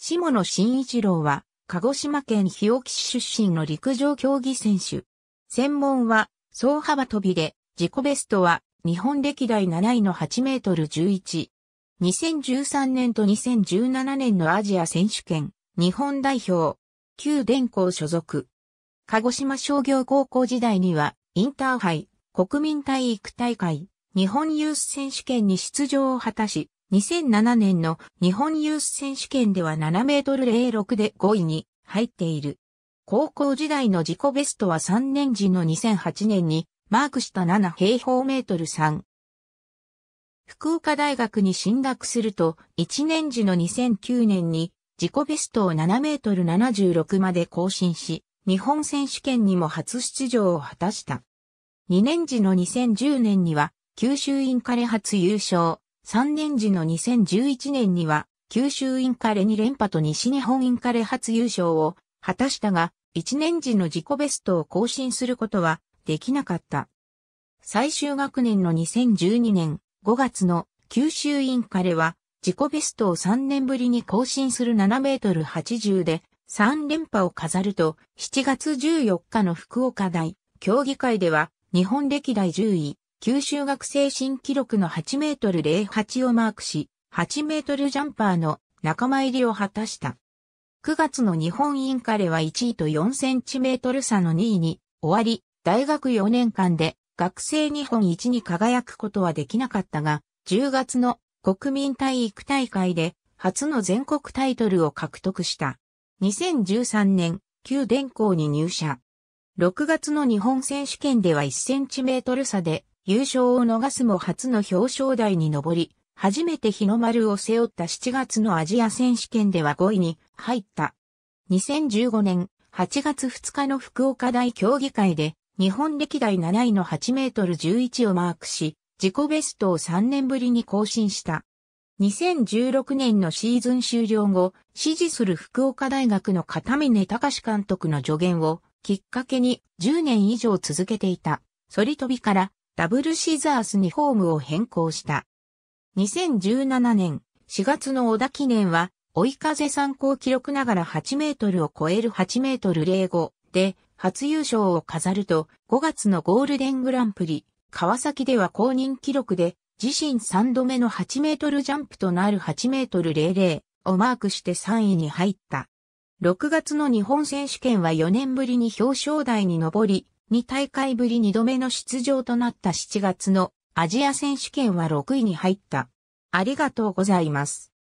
下野慎一郎は、鹿児島県日置市出身の陸上競技選手。専門は、総幅飛びで、自己ベストは、日本歴代7位の8メートル11。2013年と2017年のアジア選手権、日本代表、旧電工所属。鹿児島商業高校時代には、インターハイ、国民体育大会、日本ユース選手権に出場を果たし、2007年の日本ユース選手権では7メートル06で5位に入っている。高校時代の自己ベストは3年時の2008年にマークした7平方メートル3。福岡大学に進学すると1年時の2009年に自己ベストを7メートル76まで更新し、日本選手権にも初出場を果たした。2年時の2010年には九州インカレ初優勝。3年時の2011年には、九州インカレ2連覇と西日本インカレ初優勝を果たしたが、1年時の自己ベストを更新することはできなかった。最終学年の2012年5月の九州インカレは、自己ベストを3年ぶりに更新する7メートル80で3連覇を飾ると、7月14日の福岡大競技会では日本歴代10位、九州学生新記録の8メートル08をマークし、8メートルジャンパーの仲間入りを果たした。9月の日本インカレは1位と4センチメートル差の2位に終わり、大学4年間で学生日本一に輝くことはできなかったが、10月の国民体育大会で初の全国タイトルを獲得した。2013年、旧電工に入社。6月の日本選手権では1センチメートル差で優勝を逃すも初の表彰台に上り、初めて日の丸を背負った7月のアジア選手権では5位に入った。2015年8月2日の福岡大競技会で日本歴代7位の8メートル11をマークし、自己ベストを3年ぶりに更新した。2016年のシーズン終了後、支持する福岡大学の片峰隆監督の助言をきっかけに10年以上続けていた、反り飛びからダブルシザースにホームを変更した。2017年4月の小田記念は、追い風参考記録ながら8メートルを超える8メートル05で初優勝を飾ると5月のゴールデングランプリ、川崎では公認記録で自身3度目の8メートルジャンプとなる8メートル00をマークして3位に入った。6月の日本選手権は4年ぶりに表彰台に上り、2大会ぶり2度目の出場となった7月のアジア選手権は6位に入った。ありがとうございます。